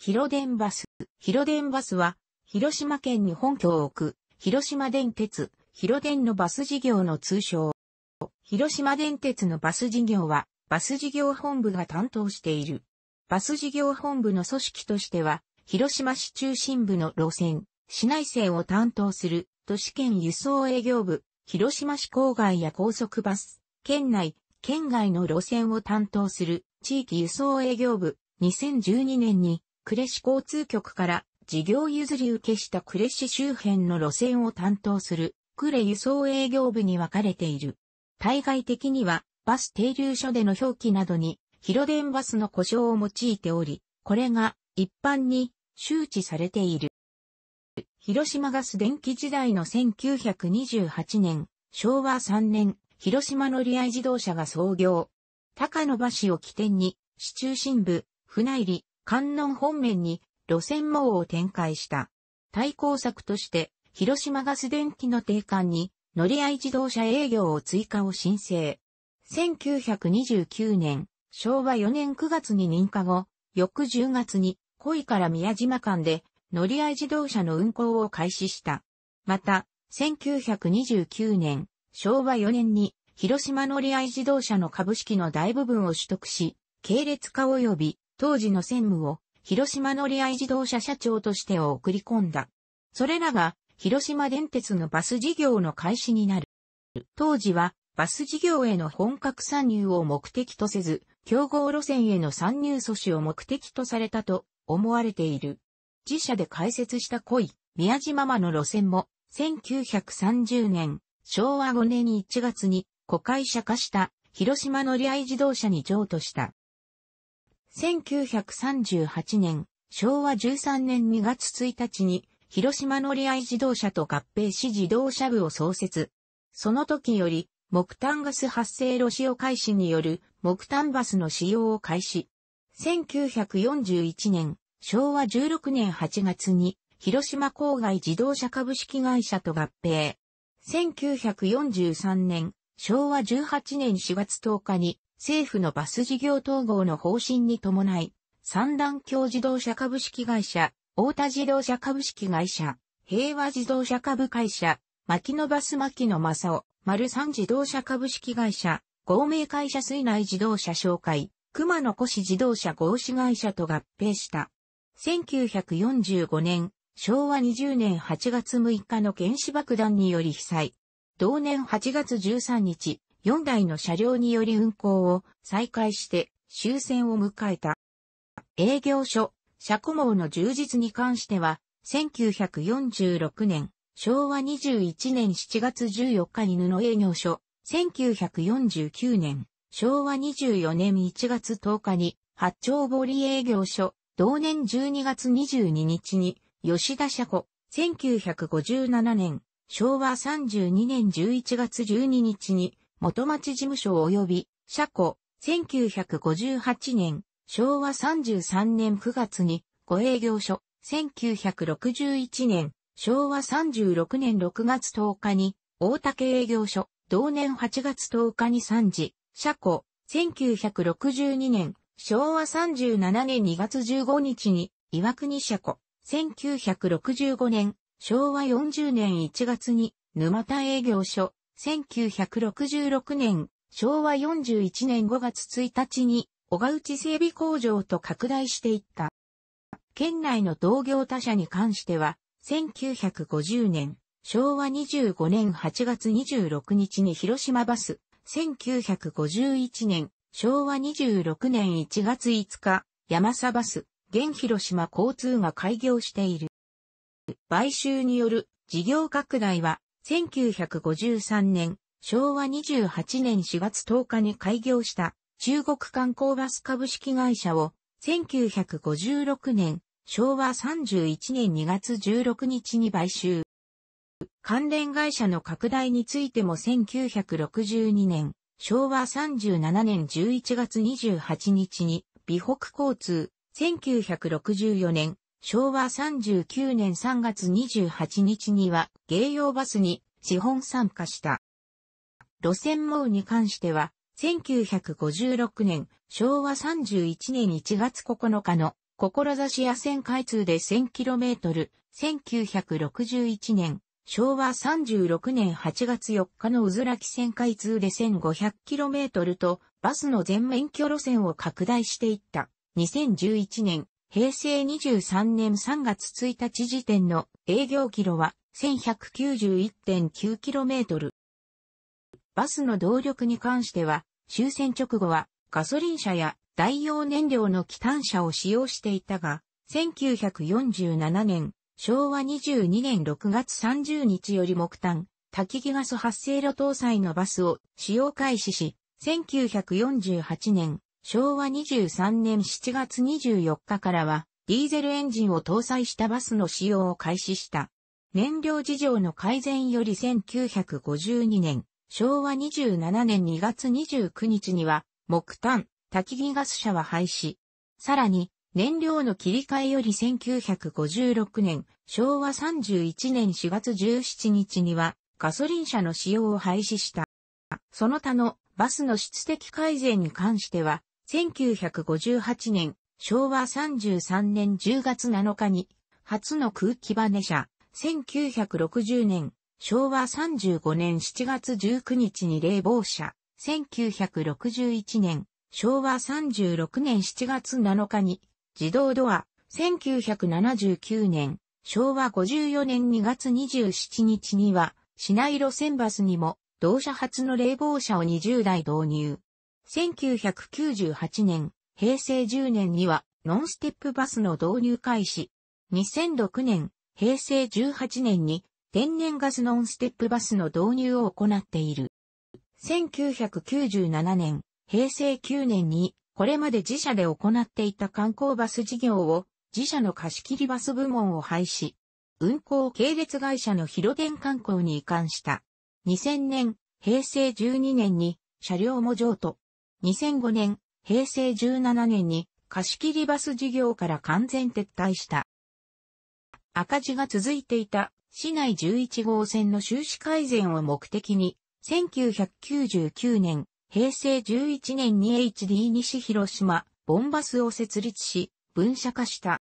広電バス。広電バスは、広島県に本拠を置く、広島電鉄、広電のバス事業の通称。広島電鉄のバス事業は、バス事業本部が担当している。バス事業本部の組織としては、広島市中心部の路線、市内線を担当する、都市圏輸送営業部、広島市郊外や高速バス、県内、県外の路線を担当する、地域輸送営業部、2012年に呉市交通局から事業譲り受けした呉市周辺の路線を担当する呉輸送営業部に分かれている。対外的にはバス停留所での表記などに広電バスの故障を用いており、これが一般に周知されている。広島ガス電気時代の1928年、昭和3年、広島乗り合い自動車が創業。高野橋を起点に、市中心部、船入、観音本面に路線網を展開した。対抗策として、広島ガス電気の定款に乗り合い自動車営業を追加を申請。1929年、昭和4年9月に認可後、翌10月に、恋から宮島間で乗り合い自動車の運行を開始した。また、1929年、昭和4年に、広島乗り合い自動車の株式の大部分を取得し、系列化及び当時の専務を広島乗り合い自動車社長としてを送り込んだ。それらが広島電鉄のバス事業の開始になる。当時はバス事業への本格参入を目的とせず、競合路線への参入阻止を目的とされたと思われている。自社で開設した濃い宮島間の路線も1930年昭和5年1月に子会社化した広島乗り合い自動車に譲渡した。1938年、昭和13年2月1日に、広島乗り合い自動車と合併し自動車部を創設。その時より、木炭ガス発生炉使用開始による木炭バスの使用を開始。1941年、昭和16年8月に、広島郊外自動車株式会社と合併。1943年、昭和18年4月10日に、政府のバス事業統合の方針に伴い、三段橋自動車株式会社、大田自動車株式会社、平和自動車株会社、牧野バス牧野正夫、丸三自動車株式会社、合名会社水内自動車紹介、熊野古市自動車合資会社と合併した。1945年、昭和20年8月6日の原子爆弾により被災。同年8月13日、4台の車両により運行を再開して終戦を迎えた。営業所、車庫網の充実に関しては、1946年、昭和21年7月14日に布営業所、1949年、昭和24年1月10日に、八丁堀営業所、同年12月22日に、吉田車庫、1957年、昭和32年11月12日に、元町事務所及び、車庫、1958年、昭和33年9月に、ご営業所、1961年、昭和36年6月10日に、大竹営業所、同年8月10日に3時、車庫、1962年、昭和37年2月15日に、岩国車庫、1965年、昭和40年1月に、沼田営業所、1966年、昭和41年5月1日に、小川内整備工場と拡大していった。県内の同業他社に関しては、1950年、昭和25年8月26日に広島バス、1951年、昭和26年1月5日、山佐バス、現広島交通が開業している。買収による事業拡大は1953年、昭和28年4月10日に開業した中国観光バス株式会社を1956年、昭和31年2月16日に買収。関連会社の拡大についても1962年、昭和37年11月28日に、美北交通、1964年、昭和39年3月28日には芸用バスに資本参加した。路線網に関しては、1956年、昭和31年1月9日の、志野線開通で 1000km、1961年、昭和36年8月4日のうずらき線開通で 1500km と、バスの全免許路線を拡大していった。2011年、平成23年3月1日時点の営業キロは 1191.9km。バスの動力に関しては、終戦直後はガソリン車や代用燃料の機関車を使用していたが、1947年、昭和22年6月30日より木炭、滝木ガス発生路搭載のバスを使用開始し、1948年、昭和23年7月24日からは、ディーゼルエンジンを搭載したバスの使用を開始した。燃料事情の改善より1952年、昭和27年2月29日には、木炭、焚き木ガス車は廃止。さらに、燃料の切り替えより1956年、昭和31年4月17日には、ガソリン車の使用を廃止した。その他のバスの質的改善に関しては、1958年、昭和33年10月7日に、初の空気バネ車、1960年、昭和35年7月19日に冷房車、1961年、昭和36年7月7日に、自動ドア、1979年、昭和54年2月27日には、市内路線バスにも、同社初の冷房車を20台導入。1998年、平成10年にはノンステップバスの導入開始。2006年、平成18年に天然ガスノンステップバスの導入を行っている。1997年、平成9年にこれまで自社で行っていた観光バス事業を自社の貸切バス部門を廃止。運行系列会社の広電観光に移管した。2000年、平成12年に車両も譲渡。2005年、平成17年に貸切バス事業から完全撤退した。赤字が続いていた市内11号線の収支改善を目的に、1999年、平成11年に HD 西広島、ボンバスを設立し、分社化した。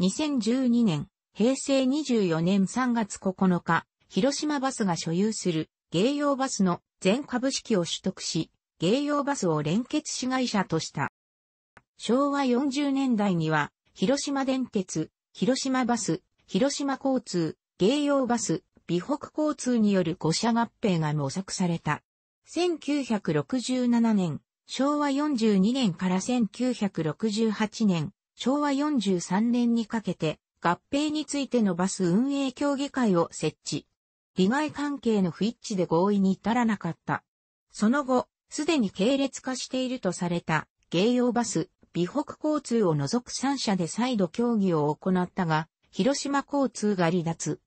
2012年、平成24年3月9日、広島バスが所有する、芸用バスの全株式を取得し、芸用バスを連結子会社とした。昭和40年代には、広島電鉄、広島バス、広島交通、芸用バス、美北交通による5社合併が模索された。1967年、昭和42年から1968年、昭和43年にかけて、合併についてのバス運営協議会を設置。利害関係の不一致で合意に至らなかった。その後、すでに系列化しているとされた、芸用バス、美北交通を除く3社で再度協議を行ったが、広島交通が離脱。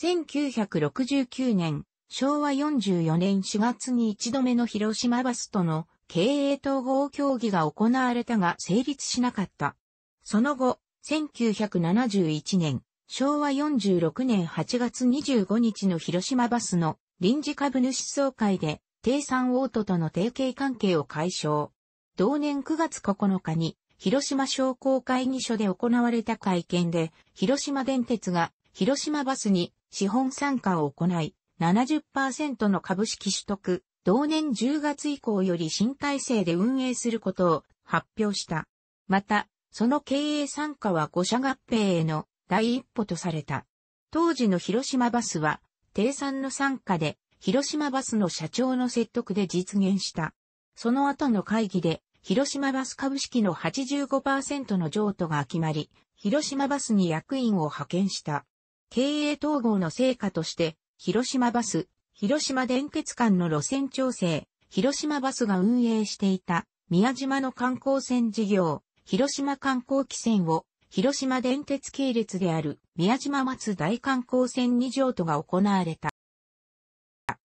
1969年、昭和44年4月に一度目の広島バスとの経営統合協議が行われたが成立しなかった。その後、1971年、昭和46年8月25日の広島バスの臨時株主総会で低産オートとの提携関係を解消。同年9月9日に、広島商工会議所で行われた会見で、広島電鉄が広島バスに資本参加を行い、70%の株式取得、同年10月以降より新体制で運営することを発表した。また、その経営参加は5社合併への第一歩とされた。当時の広島バスは、定産の参加で広島バスの社長の説得で実現した。その後の会議で、広島バス株式の85%の譲渡が決まり、広島バスに役員を派遣した。経営統合の成果として、広島バス、広島電鉄間の路線調整、広島バスが運営していた宮島の観光船事業、広島観光汽船を広島電鉄系列である宮島松大観光船2譲渡が行われた。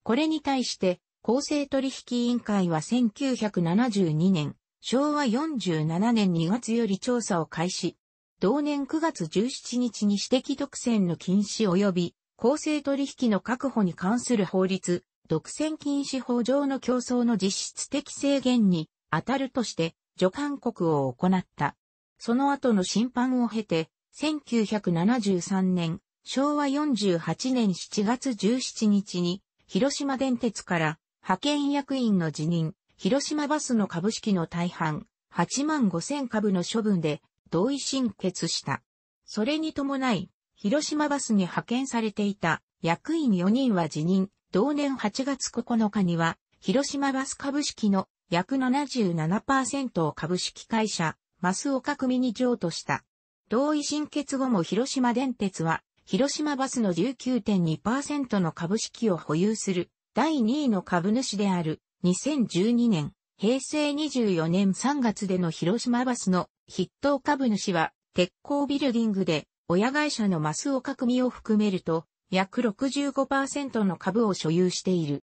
これに対して、公正取引委員会は1972年、昭和47年2月より調査を開始。同年9月17日に私的独占の禁止及び公正取引の確保に関する法律、独占禁止法上の競争の実質的制限に当たるとして助勧告を行った。その後の審判を経て、1973年、昭和48年7月17日に広島電鉄から派遣役員の辞任、広島バスの株式の大半、8万5000株の処分で同意申決した。それに伴い、広島バスに派遣されていた役員4人は辞任、同年8月9日には、広島バス株式の約77%を株式会社、マスオカ組に譲渡した。同意申決後も広島電鉄は広島バスの19.2%の株式を保有する第2位の株主である2012年、平成24年3月での広島バスの筆頭株主は鉄鋼ビルディングで親会社のマスオクミを含めると約65%の株を所有している。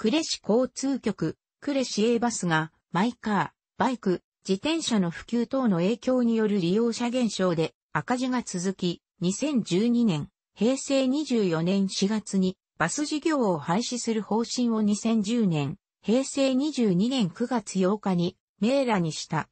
呉市交通局、呉市営バスがマイカー、バイク、自転車の普及等の影響による利用者減少で赤字が続き、2012年、平成24年4月にバス事業を廃止する方針を2010年、平成22年9月8日に明らにした。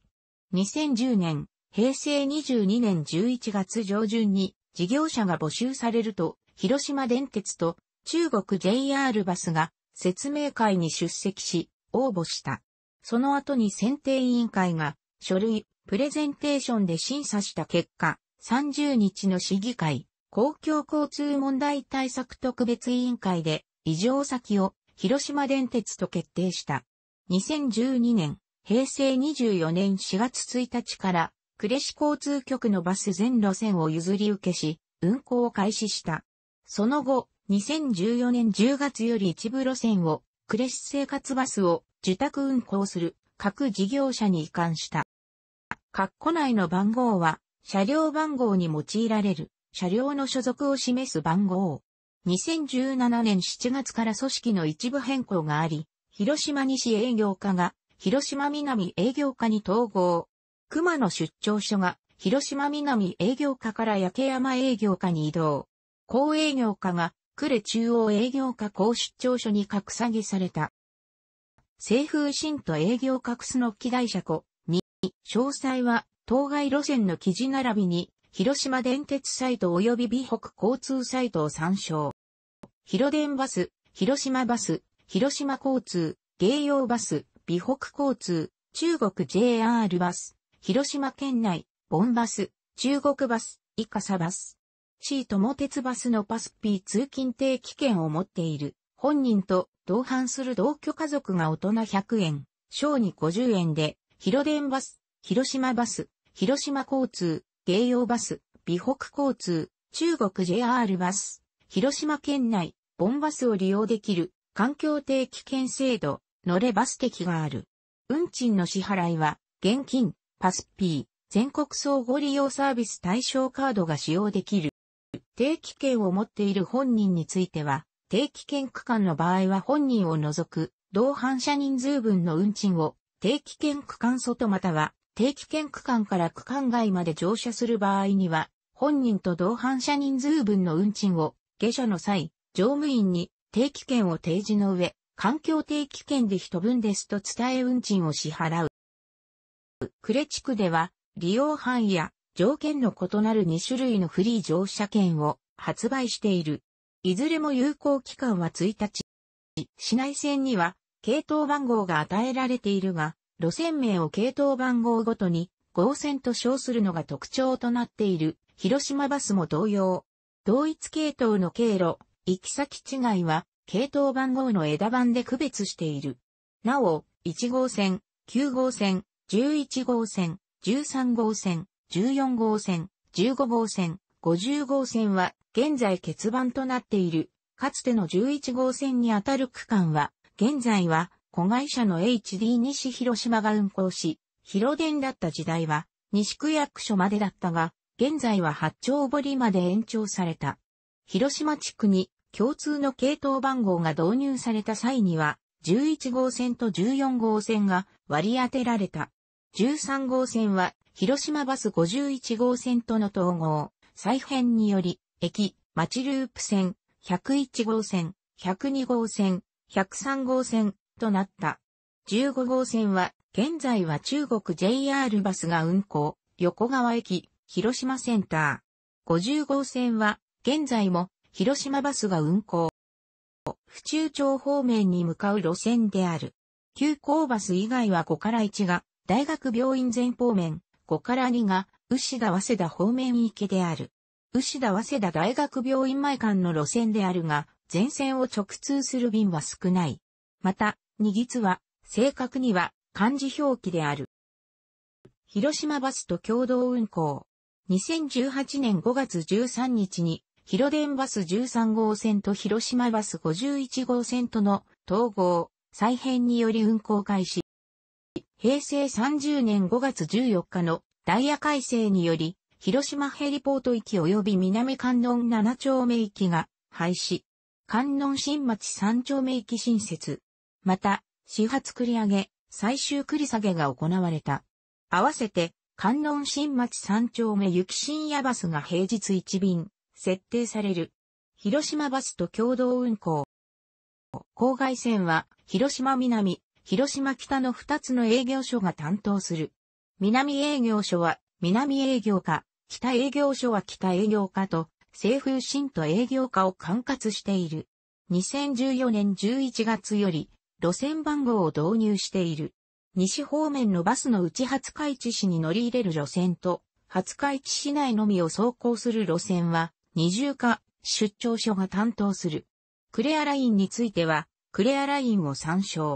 2010年、平成22年11月上旬に事業者が募集されると、広島電鉄と中国 JR バスが説明会に出席し、応募した。その後に選定委員会が書類、プレゼンテーションで審査した結果、30日の市議会、公共交通問題対策特別委員会で、異常先を広島電鉄と決定した。2012年、平成24年4月1日から、呉市交通局のバス全路線を譲り受けし、運行を開始した。その後、2014年10月より一部路線を、呉市生活バスを受託運行する各事業者に移管した。括弧内の番号は車両番号に用いられる、車両の所属を示す番号。2017年7月から組織の一部変更があり、広島西営業課が広島南営業課に統合。熊野出張所が広島南営業課から焼山営業課に移動。高営業課が呉中央営業課高出張所に格下げされた。西風新都営業格スの機大車庫2、詳細は当該路線の記事並びに、広島電鉄サイト及び美北交通サイトを参照。広電バス、広島バス、広島交通、芸用バス、美北交通、中国 JR バス、広島県内、ボンバス、中国バス、イカサバス。C 友鉄バスのパス P 通勤定期券を持っている。本人と同伴する同居家族が大人100円、小児50円で、広電バス、広島バス、広島交通、京葉バス、美北交通、中国 JR バス、広島県内、ボンバスを利用できる環境定期券制度、乗れバス的がある。運賃の支払いは、現金、パス P、全国総合利用サービス対象カードが使用できる。定期券を持っている本人については、定期券区間の場合は本人を除く、同伴者人数分の運賃を定期券区間外または定期券区間から区間外まで乗車する場合には、本人と同伴者人数分の運賃を、下車の際、乗務員に定期券を提示の上、環境定期券で人分ですと伝え運賃を支払う。呉地区では、利用範囲や条件の異なる2種類のフリー乗車券を発売している。いずれも有効期間は1日。市内線には、系統番号が与えられているが、路線名を系統番号ごとに号線と称するのが特徴となっている広島バスも同様。同一系統の経路、行き先違いは系統番号の枝番で区別している。なお、1号線、9号線、11号線、13号線、14号線、15号線、50号線は現在欠番となっている。かつての11号線にあたる区間は、現在は子会社の HD 西広島が運行し、広電だった時代は、西区役所までだったが、現在は八丁堀まで延長された。広島地区に共通の系統番号が導入された際には、11号線と14号線が割り当てられた。13号線は広島バス51号線との統合、再編により、駅、町ループ線、101号線、102号線、103号線、となった。15号線は、現在は中国 JR バスが運行、横川駅、広島センター。50号線は、現在も、広島バスが運行。府中町方面に向かう路線である。急行バス以外は5から1が、大学病院前方面、5から2が、牛田早稲田方面行きである。牛田早稲田大学病院前間の路線であるが、全線を直通する便は少ない。また、二実は、正確には漢字表記である。広島バスと共同運行。2018年5月13日に、広電バス13号線と広島バス51号線との統合、再編により運行開始。平成30年5月14日のダイヤ改正により、広島ヘリポート行き及び南観音7丁目行きが廃止。観音新町3丁目行き新設。また、始発繰り上げ、最終繰り下げが行われた。合わせて、観音新町三丁目行き深夜バスが平日一便、設定される。広島バスと共同運行。郊外線は、広島南、広島北の二つの営業所が担当する。南営業所は、南営業課、北営業所は北営業課と、西風新都営業課を管轄している。2014年11月より、路線番号を導入している。西方面のバスのうち廿日市市に乗り入れる路線と、廿日市市内のみを走行する路線は、二重化、出張所が担当する。クレアラインについては、クレアラインを参照。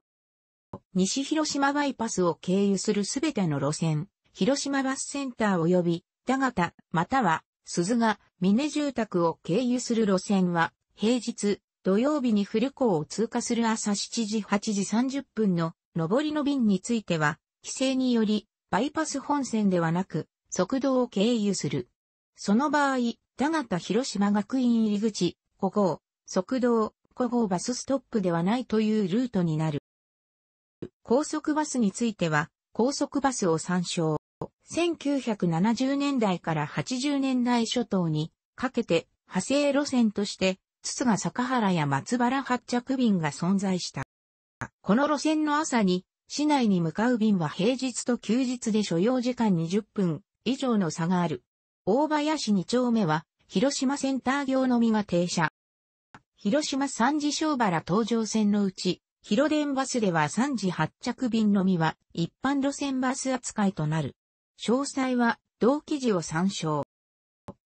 西広島バイパスを経由するすべての路線、広島バスセンター及び、田形、または、鈴が、峰住宅を経由する路線は、平日、土曜日にフル港を通過する朝7時8時30分の上りの便については、規制により、バイパス本線ではなく、速道を経由する。その場合、田形広島学院入口、5号、速道、5号バスストップではないというルートになる。高速バスについては、高速バスを参照。1970年代から80年代初頭にかけて派生路線として津が坂原や松原発着便が存在した。この路線の朝に、市内に向かう便は平日と休日で所要時間20分以上の差がある。大林2丁目は、広島センター業のみが停車。広島三次小原登場線のうち、広電バスでは3次発着便のみは一般路線バス扱いとなる。詳細は同記事を参照。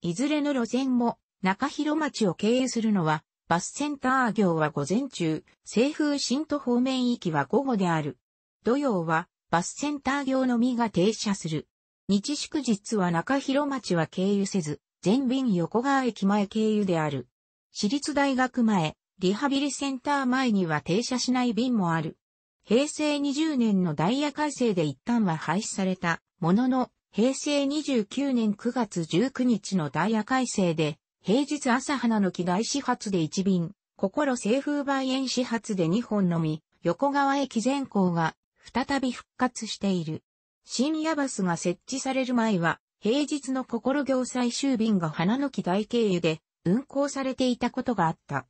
いずれの路線も中広町を経由するのは、バスセンター業は午前中、西風新都方面行きは午後である。土曜は、バスセンター業のみが停車する。日祝日は中広町は経由せず、全便横川駅前経由である。私立大学前、リハビリセンター前には停車しない便もある。平成20年のダイヤ改正で一旦は廃止されたものの、平成29年9月19日のダイヤ改正で、平日朝花の木大始発で1便、心西風梅園始発で2本のみ、横川駅前行が再び復活している。深夜バスが設置される前は、平日の心行最終便が花の木大経由で運行されていたことがあった。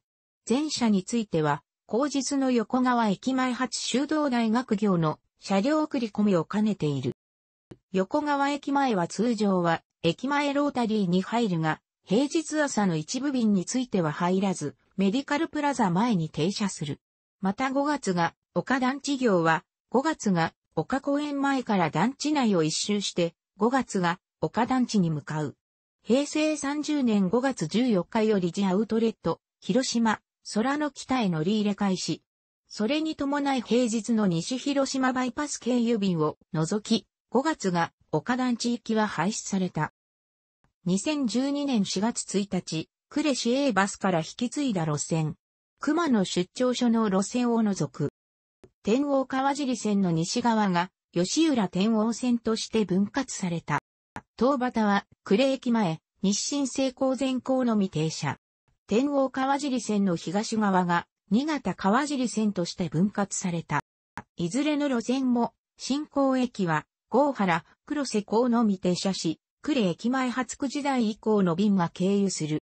前者については、後日の横川駅前発修道大学業の車両送り込みを兼ねている。横川駅前は通常は駅前ロータリーに入るが、平日朝の一部便については入らず、メディカルプラザ前に停車する。また5月が、岡団地業は、5月が、岡公園前から団地内を一周して、5月が、岡団地に向かう。平成30年5月14日よりジアウトレット、広島、空の北へ乗り入れ開始。それに伴い平日の西広島バイパス経由便を除き、5月が岡団地行きは廃止された。2012年4月1日、呉市 A バスから引き継いだ路線。熊野出張所の路線を除く。天王川尻線の西側が吉浦天王線として分割された。東端は呉駅前、日清成功前行の未停車。天王川尻線の東側が新潟川尻線として分割された。いずれの路線も、新港駅は、郷原、黒瀬港の未停車し、呉駅前発区時代以降の便は経由する。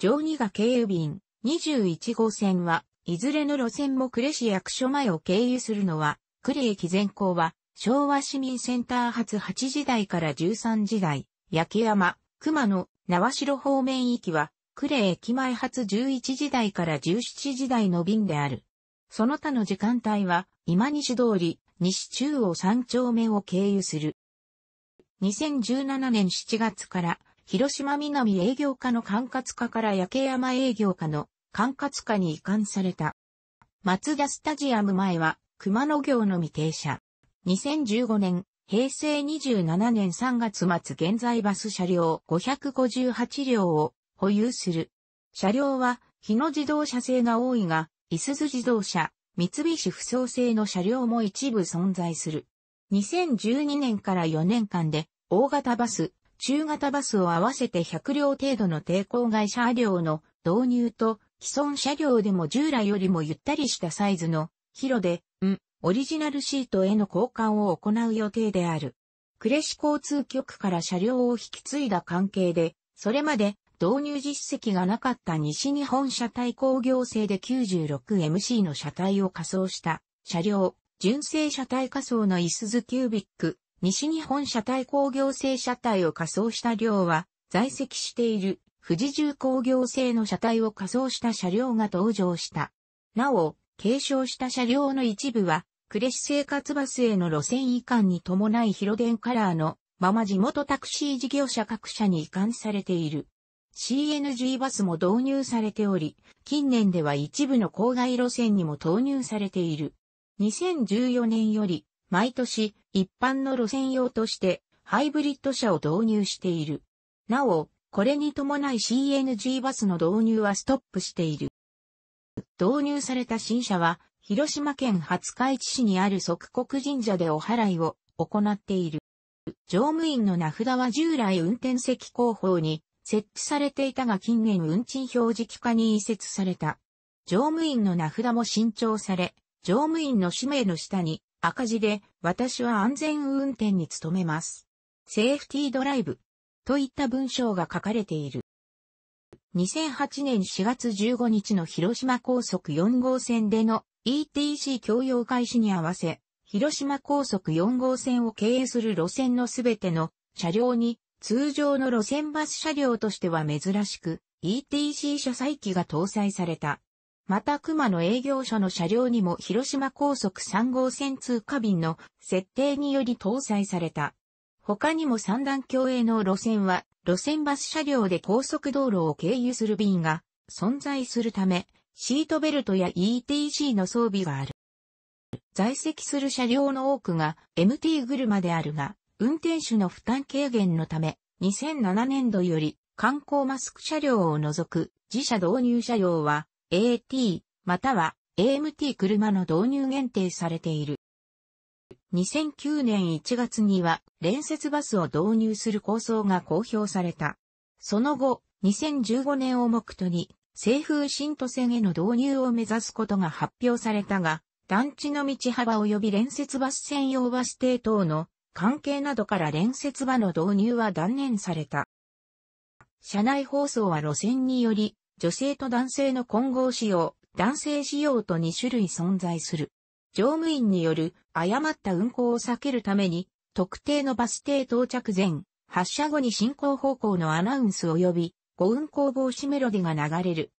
上2が経由便、21号線は、いずれの路線も呉市役所前を経由するのは、呉駅前後は、昭和市民センター発8時代から13時代、焼山、熊野、縄城方面行きは、呉駅前発11時代から17時代の便である。その他の時間帯は、今西通り、西中央3丁目を経由する。2017年7月から広島南営業課の管轄課から焼山営業課の管轄課に移管された。松田スタジアム前は熊野行の未停車。2015年、平成27年3月末現在バス車両558両を保有する。車両は日野自動車製が多いが、いすず自動車、三菱不走製の車両も一部存在する。2012年から4年間で、大型バス、中型バスを合わせて100両程度の抵抗外車両の導入と、既存車両でも従来よりもゆったりしたサイズの、広で、ん、オリジナルシートへの交換を行う予定である。呉市交通局から車両を引き継いだ関係で、それまで導入実績がなかった西日本車体工業制で 96MC の車体を仮装した車両純正車体仮装のイスズキュービック、西日本車体工業製車体を仮装した量は、在籍している富士重工業製の車体を仮装した車両が登場した。なお、継承した車両の一部は、呉市生活バスへの路線移管に伴い広電カラーのまま地元タクシー事業者各社に移管されている。CNG バスも導入されており、近年では一部の郊外路線にも投入されている。2014年より毎年一般の路線用としてハイブリッド車を導入している。なお、これに伴い CNG バスの導入はストップしている。導入された新車は広島県廿日市市にある即刻神社でお払いを行っている。乗務員の名札は従来運転席後方に設置されていたが近年運賃表示機化に移設された。乗務員の名札も新調され、乗務員の氏名の下に赤字で私は安全運転に努めます。セーフティードライブといった文章が書かれている。2008年4月15日の広島高速4号線での ETC 共用開始に合わせ、広島高速4号線を経営する路線のすべての車両に通常の路線バス車両としては珍しく ETC 車載機が搭載された。また熊野営業所の車両にも広島高速3号線通過便の設定により搭載された。他にも三段共営の路線は、路線バス車両で高速道路を経由する便が存在するため、シートベルトや ETC の装備がある。在籍する車両の多くが MT 車であるが、運転手の負担軽減のため、2007年度より観光マスク車両を除く自社導入車両は AT または AMT 車の導入限定されている。2009年1月には連接バスを導入する構想が公表された。その後、2015年を目途に、西風新都線への導入を目指すことが発表されたが、団地の道幅及び連接バス専用バス停等の関係などから連接場の導入は断念された。車内放送は路線により女性と男性の混合仕様、男性仕様と2種類存在する。乗務員による誤った運行を避けるために、特定のバス停到着前、発車後に進行方向のアナウンス及び、ご運行防止メロディが流れる。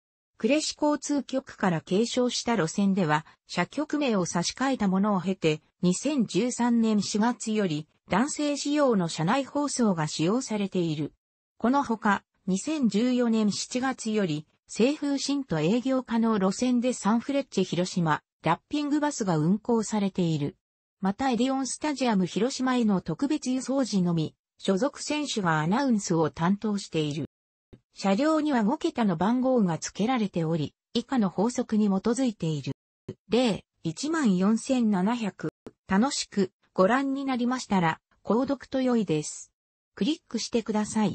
呉市交通局から継承した路線では、社局名を差し替えたものを経て、2013年4月より、男性仕様の車内放送が使用されている。このほか、2014年7月より、西風新と営業可能路線でサンフレッチェ広島、ラッピングバスが運行されている。またエディオンスタジアム広島への特別輸送時のみ、所属選手がアナウンスを担当している。車両には5桁の番号が付けられており、以下の法則に基づいている。例、14700。楽しくご覧になりましたら、購読と良いです。クリックしてください。